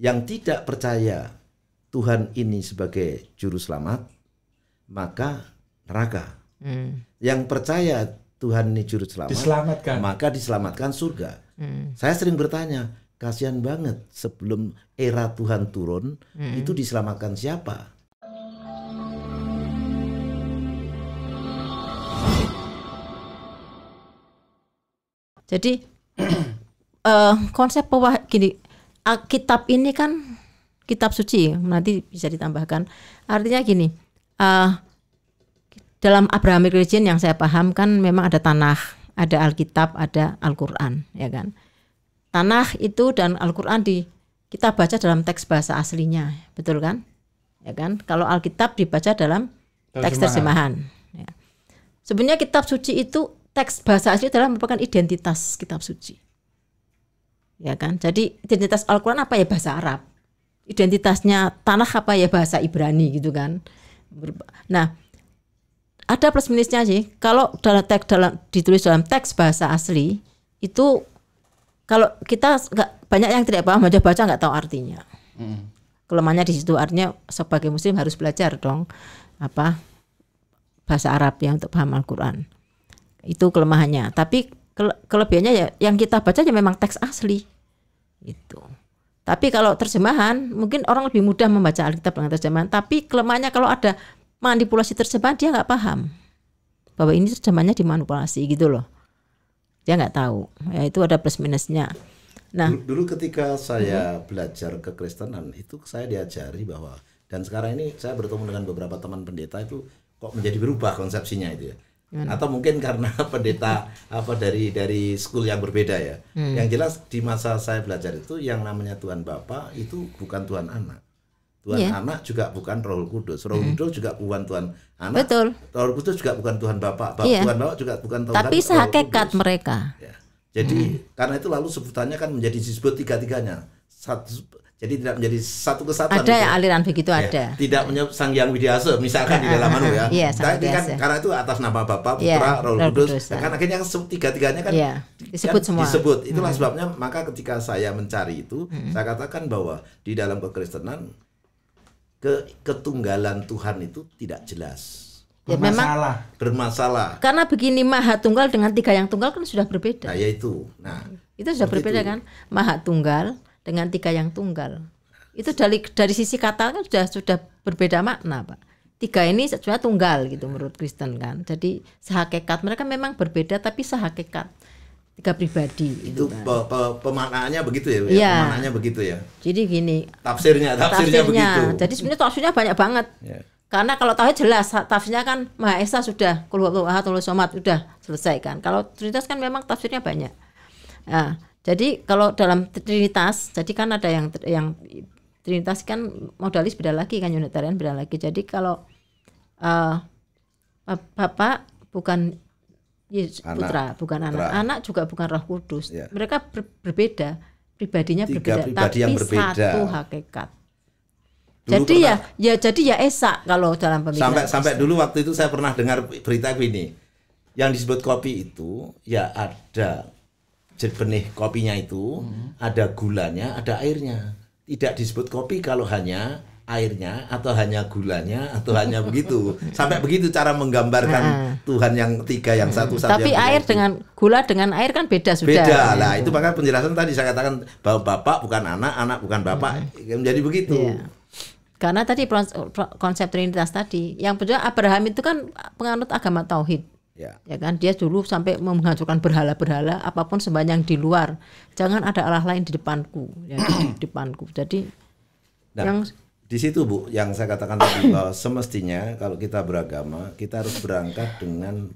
yang tidak percaya Tuhan ini sebagai juru selamat, maka neraka. Hmm. Yang percaya Tuhan ini juru selamat, diselamatkan. maka diselamatkan surga. Hmm. Saya sering bertanya, kasihan banget sebelum era Tuhan turun, hmm. itu diselamatkan siapa? Jadi uh, konsep pewah gini Ah, kitab ini kan kitab suci, nanti bisa ditambahkan. Artinya gini, uh, dalam Abrahamic religion yang saya paham kan memang ada tanah, ada Alkitab, ada Alquran ya kan. Tanah itu dan Alquran di kita baca dalam teks bahasa aslinya, betul kan? Ya kan? Kalau Alkitab dibaca dalam teks terjemahan. Ya. Sebenarnya kitab suci itu teks bahasa asli adalah merupakan identitas kitab suci ya kan? Jadi identitas Al-Quran apa ya bahasa Arab, identitasnya tanah apa ya bahasa Ibrani gitu kan? Nah, ada plus minusnya sih. Kalau dalam teks dalam ditulis dalam teks bahasa asli itu kalau kita nggak banyak yang tidak paham aja baca nggak tahu artinya. Mm. Kelemahannya di situ artinya sebagai muslim harus belajar dong apa bahasa Arab ya untuk paham Al-Qur'an. Itu kelemahannya. Tapi kelebihannya ya yang kita baca ya memang teks asli gitu. Tapi kalau terjemahan mungkin orang lebih mudah membaca Alkitab dengan terjemahan. Tapi kelemahannya kalau ada manipulasi terjemahan dia nggak paham bahwa ini terjemahannya dimanipulasi gitu loh. Dia nggak tahu. Ya itu ada plus minusnya. Nah, dulu, dulu ketika saya hmm. belajar kekristenan itu saya diajari bahwa dan sekarang ini saya bertemu dengan beberapa teman pendeta itu kok menjadi berubah konsepsinya itu ya. Gimana? atau mungkin karena pendeta apa dari dari school yang berbeda ya. Hmm. Yang jelas di masa saya belajar itu yang namanya Tuhan Bapa itu bukan Tuhan Anak. Tuhan yeah. Anak juga bukan Roh Kudus. Roh hmm. Kudus juga bukan Tuhan Anak. Betul. Roh Kudus juga bukan Tuhan Bapa. ba yeah. Tuhan Bapa juga bukan Tuhan Tapi sehakikat mereka. Ya. Jadi hmm. karena itu lalu sebutannya kan menjadi disebut tiga-tiganya. Satu jadi tidak menjadi satu kesatuan. Ada gitu ya aliran begitu ya, ada. Tidak menyebut Sang Yang Widiasa misalkan di dalam ah, anu ya. Ah, ah. Iya, kan widiasa. kan karena itu atas nama Bapak, iya, Putra, yeah, Roh Kudus. Ya. Kan akhirnya tiga-tiganya kan yeah. Kan disebut kan semua. Disebut. Itulah hmm. sebabnya maka ketika saya mencari itu, hmm. saya katakan bahwa di dalam kekristenan ke ketunggalan Tuhan itu tidak jelas. Ya, bermasalah. Memang bermasalah. Karena begini maha tunggal dengan tiga yang tunggal kan sudah berbeda. Nah, yaitu. Nah, itu sudah berbeda kan? Maha tunggal, dengan tiga yang tunggal. Itu dari dari sisi kata kan sudah sudah berbeda makna, Pak. Tiga ini sebenarnya tunggal gitu menurut Kristen kan. Jadi sehakikat mereka memang berbeda tapi sehakikat tiga pribadi gitu itu kan. pe, pe, pemaknaannya begitu ya, ya. ya pemaknaannya begitu ya jadi gini tafsirnya tafsirnya, tafsirnya begitu jadi sebenarnya tafsirnya banyak banget ya. Karena kalau tahu jelas tafsirnya kan Maha Esa sudah kul huwallahu ahad sudah selesai kan. Kalau Trinitas kan memang tafsirnya banyak. Nah, jadi kalau dalam trinitas, jadi kan ada yang yang trinitas kan modalis beda lagi kan unitarian beda lagi. Jadi kalau uh, bapak bukan anak, putra, bukan putra. anak. Anak juga bukan Roh Kudus. Ya. Mereka ber, berbeda, pribadinya Tiga berbeda, pribadi tapi yang berbeda. satu hakikat. Dulu jadi ya, pernah, ya, ya jadi ya esa kalau dalam pemikiran. Sampai Kristen. sampai dulu waktu itu saya pernah dengar berita ini, yang disebut kopi itu ya ada jernih kopinya itu hmm. ada gulanya, ada airnya. Tidak disebut kopi kalau hanya airnya atau hanya gulanya atau hanya begitu sampai begitu cara menggambarkan nah. Tuhan yang tiga yang hmm. satu hmm. tapi air itu. dengan gula dengan air kan beda sudah beda ya. lah iya. itu bahkan penjelasan tadi saya katakan bahwa bapak bukan anak anak bukan bapak hmm. menjadi begitu yeah. karena tadi konsep trinitas tadi yang kedua Abraham itu kan penganut agama tauhid Ya. ya kan dia dulu sampai menghancurkan berhala-berhala apapun sebanyak di luar. Jangan ada Allah lain di depanku, ya, kan? di depanku. Jadi nah, yang di situ Bu yang saya katakan tadi bahwa semestinya kalau kita beragama kita harus berangkat dengan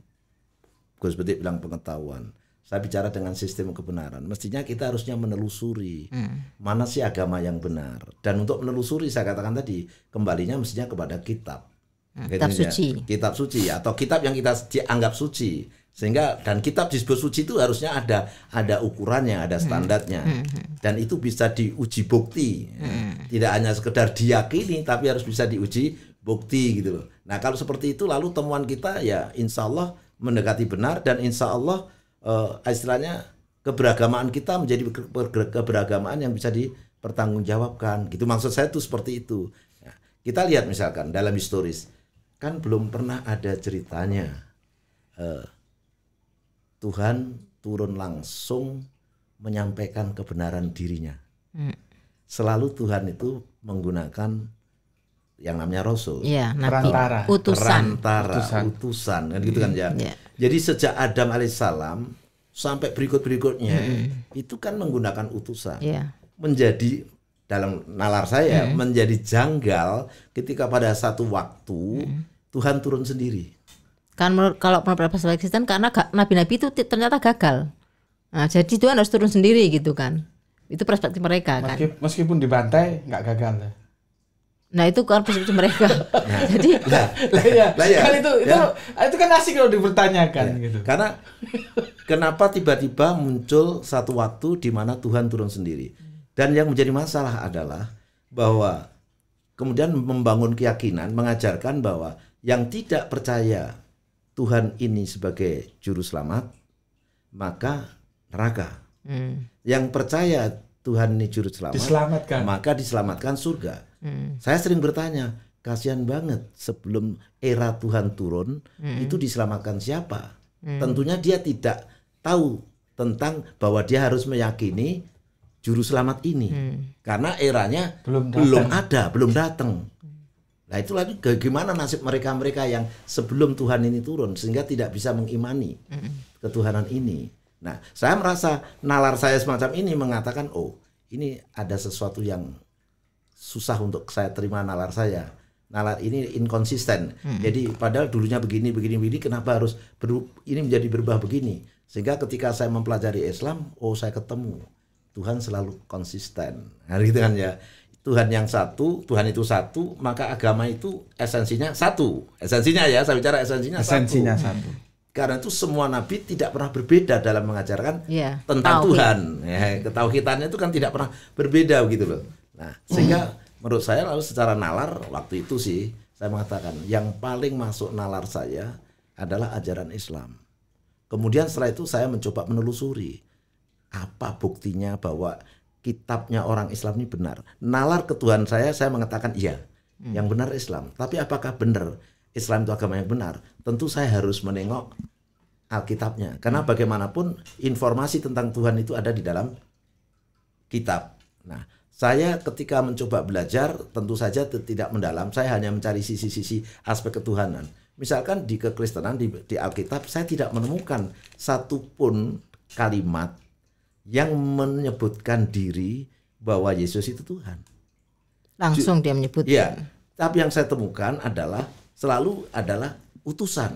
Gus Betik bilang pengetahuan. Saya bicara dengan sistem kebenaran. Mestinya kita harusnya menelusuri hmm. mana sih agama yang benar. Dan untuk menelusuri saya katakan tadi kembalinya mestinya kepada kitab Nah, gitu kitab ya. suci. Kitab suci atau kitab yang kita dianggap suci. Sehingga dan kitab disebut suci itu harusnya ada ada ukurannya, ada hmm. standarnya. Hmm, hmm. Dan itu bisa diuji bukti. Tidak hanya sekedar diyakini tapi harus bisa diuji bukti gitu loh. Nah, kalau seperti itu lalu temuan kita ya insya Allah mendekati benar dan insya Allah uh, istilahnya keberagamaan kita menjadi keberagamaan yang bisa dipertanggungjawabkan. Gitu maksud saya itu seperti itu. Nah, kita lihat misalkan dalam historis kan belum pernah ada ceritanya eh, Tuhan turun langsung menyampaikan kebenaran dirinya. Hmm. Selalu Tuhan itu menggunakan yang namanya rasul, ya, perantara, utusan, perantara, utusan, utusan kan gitu kan hmm. ya. ya. Jadi sejak Adam alaihissalam sampai berikut berikutnya hmm. itu kan menggunakan utusan, ya. menjadi dalam nalar saya hmm. menjadi janggal ketika pada satu waktu hmm. Tuhan turun sendiri. Kan menurut kalau beberapa Kristen karena nabi-nabi itu ternyata gagal. Nah, jadi Tuhan harus turun sendiri gitu kan. Itu perspektif mereka kan. Meskipun dibantai nggak gagal ya. Nah itu kan perspektif mereka. Nah, Jadi lah, lah, ya. lah ya. kan itu ya. itu ya. itu kan asik kalau dipertanyakan ya. gitu. Karena kenapa tiba-tiba muncul satu waktu di mana Tuhan turun sendiri? Dan yang menjadi masalah adalah bahwa kemudian membangun keyakinan, mengajarkan bahwa yang tidak percaya Tuhan ini sebagai juru selamat, maka neraka. Hmm. Yang percaya Tuhan ini juru selamat, diselamatkan. maka diselamatkan surga. Hmm. Saya sering bertanya, kasihan banget sebelum era Tuhan turun, hmm. itu diselamatkan siapa? Hmm. Tentunya dia tidak tahu tentang bahwa dia harus meyakini juru selamat ini hmm. karena eranya belum, belum ada belum datang nah itu lagi bagaimana nasib mereka-mereka yang sebelum Tuhan ini turun sehingga tidak bisa mengimani hmm. ketuhanan ini nah saya merasa nalar saya semacam ini mengatakan oh ini ada sesuatu yang susah untuk saya terima nalar saya nalar ini inkonsisten. Hmm. Jadi padahal dulunya begini begini begini kenapa harus ini menjadi berubah begini? Sehingga ketika saya mempelajari Islam, oh saya ketemu Tuhan selalu konsisten. Nah, gitu kan ya. Tuhan yang satu, Tuhan itu satu, maka agama itu esensinya satu. Esensinya ya, saya bicara esensinya, esensinya satu. satu. Karena itu semua nabi tidak pernah berbeda dalam mengajarkan yeah. tentang Tuhan. Ya, ketauhidannya itu kan tidak pernah berbeda begitu loh. Nah, sehingga mm. menurut saya lalu secara nalar waktu itu sih saya mengatakan yang paling masuk nalar saya adalah ajaran Islam. Kemudian setelah itu saya mencoba menelusuri apa buktinya bahwa kitabnya orang Islam ini benar. Nalar ketuhan saya, saya mengatakan iya, hmm. yang benar Islam. Tapi apakah benar Islam itu agama yang benar? Tentu saya harus menengok Alkitabnya. Karena hmm. bagaimanapun informasi tentang Tuhan itu ada di dalam kitab. Nah, saya ketika mencoba belajar, tentu saja tidak mendalam. Saya hanya mencari sisi-sisi aspek ketuhanan. Misalkan di kekristenan, di, di Alkitab, saya tidak menemukan satupun kalimat yang menyebutkan diri bahwa Yesus itu Tuhan. Langsung dia menyebut. Ya, Tapi yang saya temukan adalah selalu adalah utusan.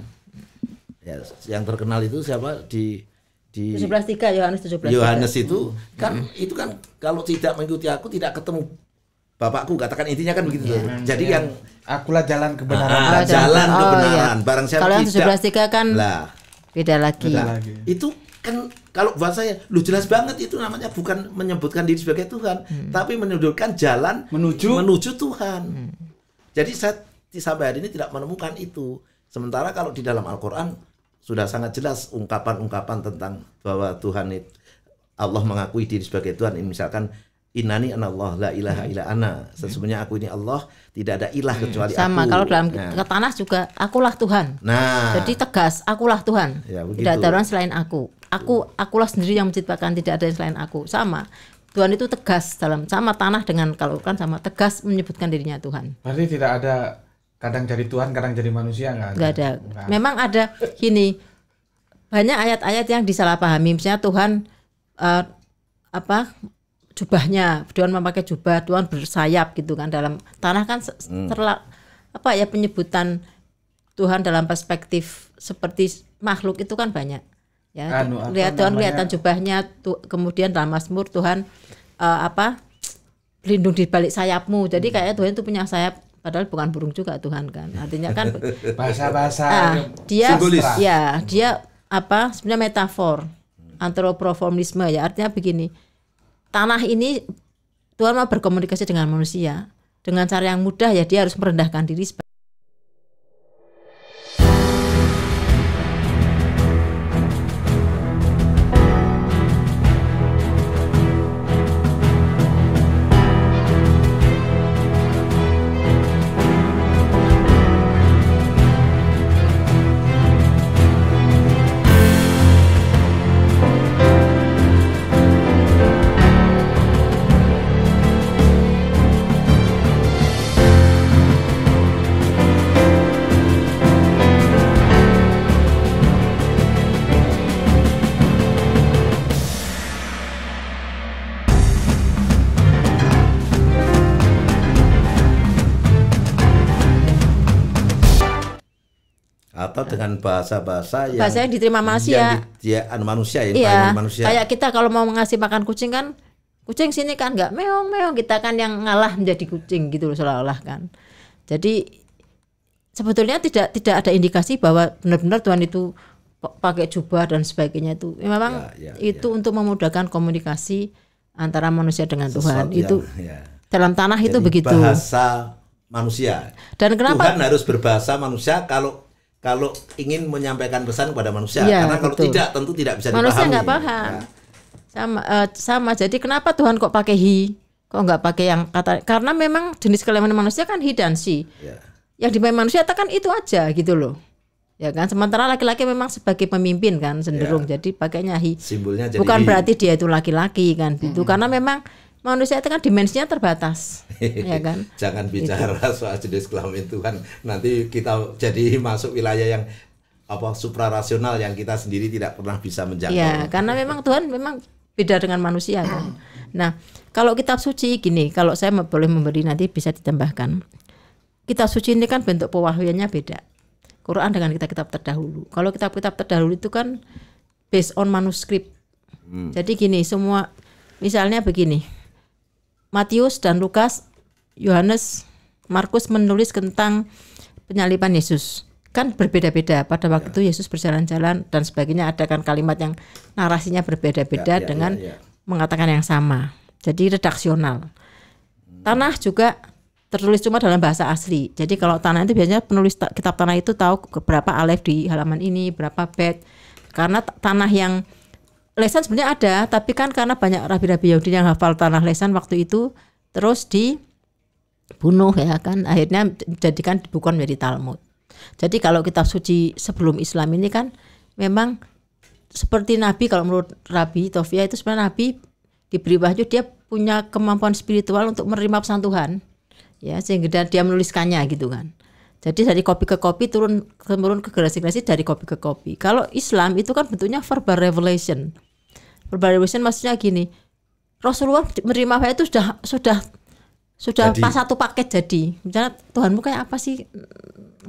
Ya, yang terkenal itu siapa di di 173 Yohanes 17. Yohanes itu hmm. kan hmm. itu kan kalau tidak mengikuti aku tidak ketemu bapakku katakan intinya kan begitu. yeah. Iya, Jadi yeah. yang akulah jalan ah, kebenaran. Ah, jalan, oh, jalan kebenaran. Oh, iya. Barang siapa kalau yang 173 kan lah, beda lagi. Beda lagi. Itu kan kalau buat saya lu jelas banget itu namanya bukan menyebutkan diri sebagai Tuhan hmm. tapi menunjukkan jalan menuju menuju Tuhan hmm. jadi saya sampai hari ini tidak menemukan itu sementara kalau di dalam Al-Quran sudah sangat jelas ungkapan-ungkapan tentang bahwa Tuhan itu Allah mengakui diri sebagai Tuhan ini misalkan Inani an Allah la ilaha hmm. illa ana. Sesungguhnya aku ini Allah, tidak ada ilah hmm. kecuali Sama, aku. Sama kalau dalam nah. tanah juga akulah Tuhan. Nah, jadi tegas akulah Tuhan. Ya, tidak ada orang selain aku. Aku akulah sendiri yang menciptakan, tidak ada yang selain aku. Sama. Tuhan itu tegas dalam sama tanah dengan kalau kan sama tegas menyebutkan dirinya Tuhan. Berarti tidak ada kadang jadi Tuhan, kadang jadi manusia nggak ada. ada. Enggak. Memang ada gini banyak ayat-ayat yang disalahpahami. Misalnya Tuhan uh, apa jubahnya, Tuhan memakai jubah, Tuhan bersayap gitu kan dalam tanah kan hmm. apa ya penyebutan Tuhan dalam perspektif seperti makhluk itu kan banyak ya anu, kelihatan kelihatan jubahnya tu, kemudian dalam Mazmur Tuhan uh, apa lindung di balik sayapmu jadi hmm. kayak kayaknya Tuhan itu punya sayap padahal bukan burung juga Tuhan kan artinya kan bahasa-bahasa uh, dia simbolis. ya dia apa sebenarnya metafor hmm. antropoformisme ya artinya begini tanah ini Tuhan mau berkomunikasi dengan manusia dengan cara yang mudah ya dia harus merendahkan diri dengan bahasa-bahasa yang bahasa yang diterima manusia. Yang di, ya, anu manusia ya, ya, manusia. Kayak kita kalau mau ngasih makan kucing kan kucing sini kan nggak meong meong kita kan yang ngalah menjadi kucing gitu loh seolah-olah kan. Jadi sebetulnya tidak tidak ada indikasi bahwa benar-benar Tuhan itu pakai jubah dan sebagainya itu ya, memang ya, ya, itu ya. untuk memudahkan komunikasi antara manusia dengan Sesuatu Tuhan yang, itu ya. dalam tanah Jadi itu begitu bahasa manusia dan kenapa Tuhan harus berbahasa manusia kalau kalau ingin menyampaikan pesan kepada manusia ya, karena kalau betul. tidak tentu tidak bisa manusia dipahami. Manusia nggak paham. Ya. Sama uh, sama. Jadi kenapa Tuhan kok pakai hi? Kok nggak pakai yang kata karena memang jenis kelemahan manusia kan hi dan si. Ya. Yang dimain manusia kan itu aja gitu loh. Ya kan sementara laki-laki memang sebagai pemimpin kan cenderung ya. jadi pakainya hi. Simbolnya jadi Bukan hi. berarti dia itu laki-laki kan itu. Hmm. Karena memang manusia itu kan dimensinya terbatas, ya kan? Jangan gitu. bicara gitu. soal jenis kelamin Tuhan, nanti kita jadi masuk wilayah yang apa suprarasional yang kita sendiri tidak pernah bisa menjangkau. Ya, karena memang Tuhan memang beda dengan manusia kan. Nah, kalau kitab suci gini, kalau saya boleh memberi nanti bisa ditambahkan. Kitab suci ini kan bentuk pewahyuannya beda. Quran dengan kitab-kitab terdahulu. Kalau kitab-kitab terdahulu itu kan based on manuskrip. Hmm. Jadi gini, semua misalnya begini. Matius dan Lukas, Yohanes, Markus menulis tentang penyaliban Yesus. Kan berbeda-beda. Pada ya. waktu ya. Yesus berjalan-jalan dan sebagainya ada kan kalimat yang narasinya berbeda-beda ya, ya, dengan ya, ya. mengatakan yang sama. Jadi redaksional. Hmm. Tanah juga tertulis cuma dalam bahasa asli. Jadi kalau tanah itu biasanya penulis kitab tanah itu tahu berapa alef di halaman ini, berapa bed. Karena tanah yang lesan sebenarnya ada, tapi kan karena banyak rabi-rabi Yahudi yang hafal tanah lesan waktu itu terus dibunuh ya kan, akhirnya jadikan bukan menjadi Talmud. Jadi kalau kitab suci sebelum Islam ini kan memang seperti Nabi kalau menurut Rabi Tofia itu sebenarnya Nabi diberi wahyu dia punya kemampuan spiritual untuk menerima pesan Tuhan ya sehingga dia menuliskannya gitu kan. Jadi dari kopi ke kopi turun temurun ke generasi generasi dari kopi ke kopi. Kalau Islam itu kan bentuknya verbal revelation berbaris maksudnya gini Rasulullah menerima wahyu itu sudah sudah sudah jadi, pas satu paket jadi misalnya Tuhanmu kayak apa sih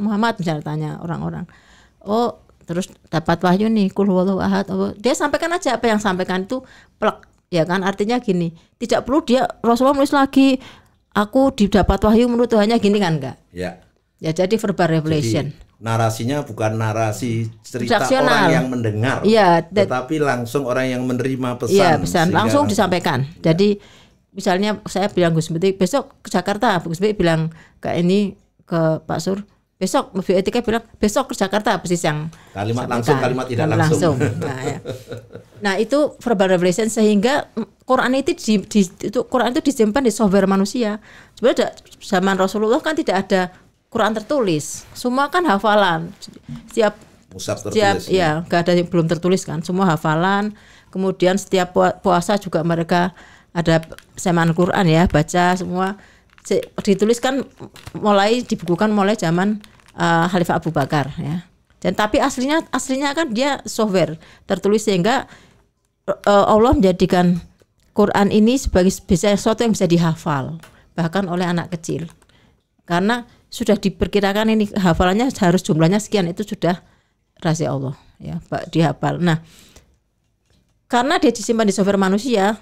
Muhammad misalnya tanya orang-orang oh terus dapat wahyu nih kulwalu ahad oh. dia sampaikan aja apa yang sampaikan itu plek ya kan artinya gini tidak perlu dia Rasulullah menulis lagi aku didapat wahyu menurut Tuhannya gini kan enggak ya ya jadi verbal revelation jadi, narasinya bukan narasi cerita orang yang mendengar, ya, that, tetapi langsung orang yang menerima pesan. Iya, pesan langsung disampaikan. Ya. Jadi misalnya saya bilang Gus Menteri besok ke Jakarta, Gus Menteri bilang ke ini ke Pak Sur, besok Bu Etika bilang besok ke Jakarta persis yang kalimat langsung kalimat tidak langsung. langsung. Nah, ya. nah, itu verbal revelation sehingga Quran itu di, di itu Quran itu disimpan di software manusia. Sebenarnya zaman Rasulullah kan tidak ada Quran tertulis. Semua kan hafalan. Setiap Musab tertulis. Setiap, ya, iya. nggak ada yang belum tertulis kan. Semua hafalan. Kemudian setiap puasa juga mereka ada seman Quran ya, baca semua ditulis kan mulai dibukukan mulai zaman uh, Khalifah Abu Bakar ya. Dan tapi aslinya aslinya kan dia software tertulis sehingga uh, Allah menjadikan Quran ini sebagai bisa sesuatu yang bisa dihafal bahkan oleh anak kecil. Karena sudah diperkirakan ini hafalannya harus jumlahnya sekian itu sudah rahasia Allah ya Pak dihafal. Nah karena dia disimpan di software manusia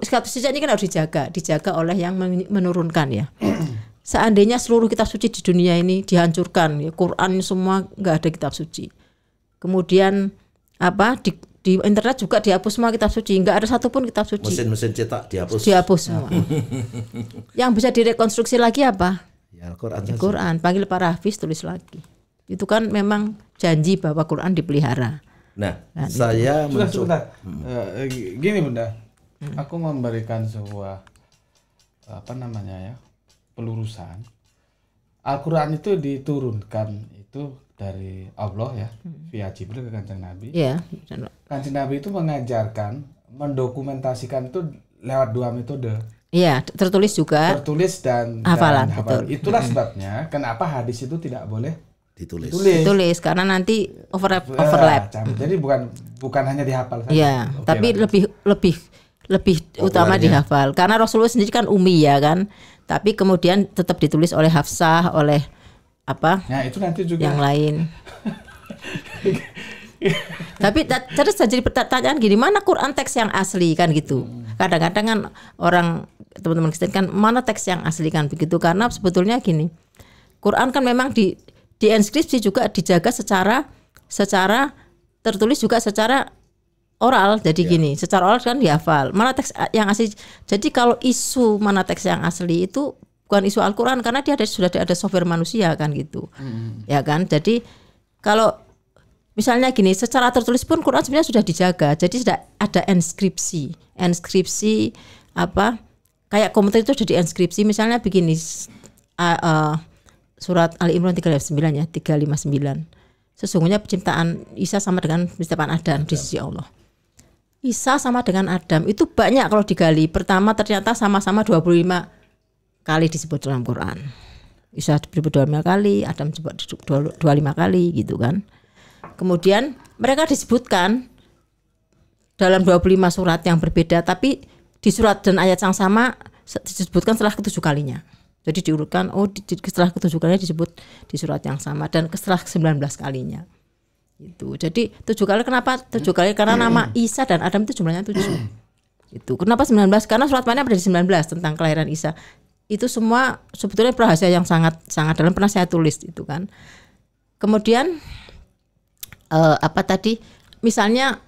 kitab suci ini kan harus dijaga dijaga oleh yang menurunkan ya seandainya seluruh kitab suci di dunia ini dihancurkan ya Quran semua nggak ada kitab suci kemudian apa di, di internet juga dihapus semua kitab suci nggak ada satupun kitab suci mesin-mesin cetak dihapus dihapus semua yang bisa direkonstruksi lagi apa Ya, Al-Quran. Al-Quran. Panggil para hafiz tulis lagi. Itu kan memang janji bahwa Quran dipelihara. Nah, nah saya mencoba Sudah, sudah. Hmm. Uh, gini bunda, hmm. aku memberikan sebuah apa namanya ya pelurusan. Al-Quran itu diturunkan itu dari Allah ya hmm. via Jibril ke kanjeng Nabi. Iya. Yeah. Kanjeng Nabi itu mengajarkan, mendokumentasikan itu lewat dua metode Iya, tertulis juga. Tertulis dan hafalan. Dan hafalan. Betul. Itulah sebabnya kenapa hadis itu tidak boleh ditulis. Ditulis, ditulis karena nanti overlap ah, overlap. Jadi jadi bukan bukan hanya dihafal saja. Iya, okay, tapi lah. lebih lebih lebih Popularnya. utama ya. dihafal karena Rasulullah sendiri kan umi ya kan. Tapi kemudian tetap ditulis oleh Hafsah, oleh apa? Ya, itu nanti juga yang lain. Tapi terus jadi pertanyaan gini, mana Quran teks yang asli kan gitu. Hmm. Kadang-kadang kan orang teman-teman Kristen kan mana teks yang asli kan begitu karena sebetulnya gini Quran kan memang di inskripsi juga dijaga secara secara tertulis juga secara oral jadi yeah. gini secara oral kan dihafal mana teks yang asli jadi kalau isu mana teks yang asli itu bukan isu Al-Quran karena dia ada, sudah ada software manusia kan gitu mm. ya kan jadi kalau Misalnya gini, secara tertulis pun Quran sebenarnya sudah dijaga, jadi sudah ada inskripsi, inskripsi apa kayak komentar itu sudah diinskripsi misalnya begini uh, uh, surat Ali Imran 359 ya 359 sesungguhnya penciptaan Isa sama dengan penciptaan Adam, Adam. di sisi Allah Isa sama dengan Adam itu banyak kalau digali pertama ternyata sama-sama 25 kali disebut dalam Quran Isa disebut 25 kali Adam disebut 25 kali gitu kan kemudian mereka disebutkan dalam 25 surat yang berbeda tapi di surat dan ayat yang sama disebutkan setelah ketujuh kalinya. Jadi diurutkan, oh di, di, setelah ketujuh kalinya disebut di surat yang sama dan setelah sembilan belas kalinya. Itu. Jadi tujuh kali kenapa tujuh kali? Karena nama Isa dan Adam itu jumlahnya tujuh. itu kenapa 19? Karena surat mana berarti sembilan 19 tentang kelahiran Isa. Itu semua sebetulnya rahasia yang sangat sangat dalam pernah saya tulis itu kan. Kemudian eh, apa tadi? Misalnya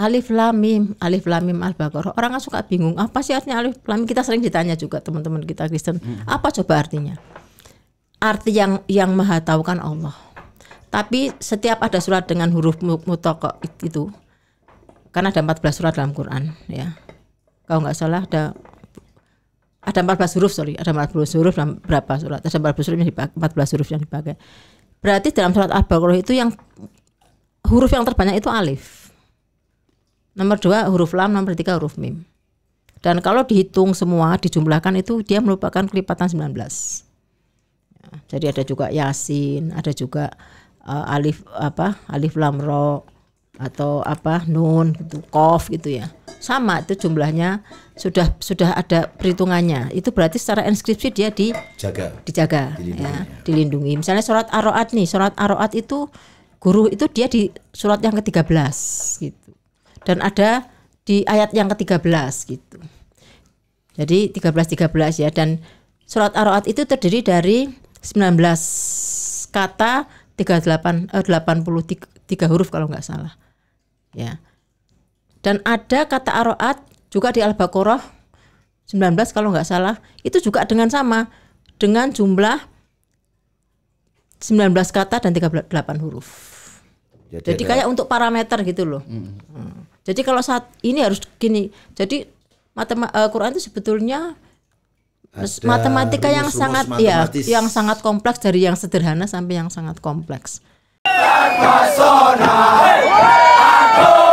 Alif lamim, Alif lamim Mim Al-Baqarah. Orang kan suka bingung, apa sih artinya Alif lamim? Kita sering ditanya juga teman-teman kita Kristen, hmm. apa coba artinya? Arti yang yang Maha Tahu kan Allah. Tapi setiap ada surat dengan huruf mutoko itu, karena ada 14 surat dalam Quran, ya. Kalau nggak salah ada ada 14 huruf sorry, ada 14 huruf dalam berapa surat? Ada 14 huruf yang dipakai, 14 huruf yang dipakai. Berarti dalam surat Al-Baqarah itu yang huruf yang terbanyak itu alif Nomor dua huruf lam, nomor tiga huruf mim. Dan kalau dihitung semua, dijumlahkan itu dia merupakan kelipatan 19. Ya, jadi ada juga yasin, ada juga uh, alif apa alif lam ro atau apa nun gitu, kof gitu ya. Sama itu jumlahnya sudah sudah ada perhitungannya. Itu berarti secara inskripsi dia dijaga. Dijaga ya, dilindungi. ya, dilindungi. Misalnya surat ar nih, surat ar itu guru itu dia di surat yang ke-13 gitu dan ada di ayat yang ke-13 gitu. Jadi 13 13 ya dan surat ar itu terdiri dari 19 kata 38 eh, 83 huruf kalau nggak salah. Ya. Dan ada kata ar juga di Al-Baqarah 19 kalau nggak salah, itu juga dengan sama dengan jumlah 19 kata dan 38 huruf. Jadi, Jadi kayak untuk parameter gitu loh. Hmm. Hmm. Jadi kalau saat ini harus gini. Jadi matema uh, eh, Quran itu sebetulnya ada matematika yang sangat ya yang sangat kompleks dari yang sederhana sampai yang sangat kompleks. hey! Hey!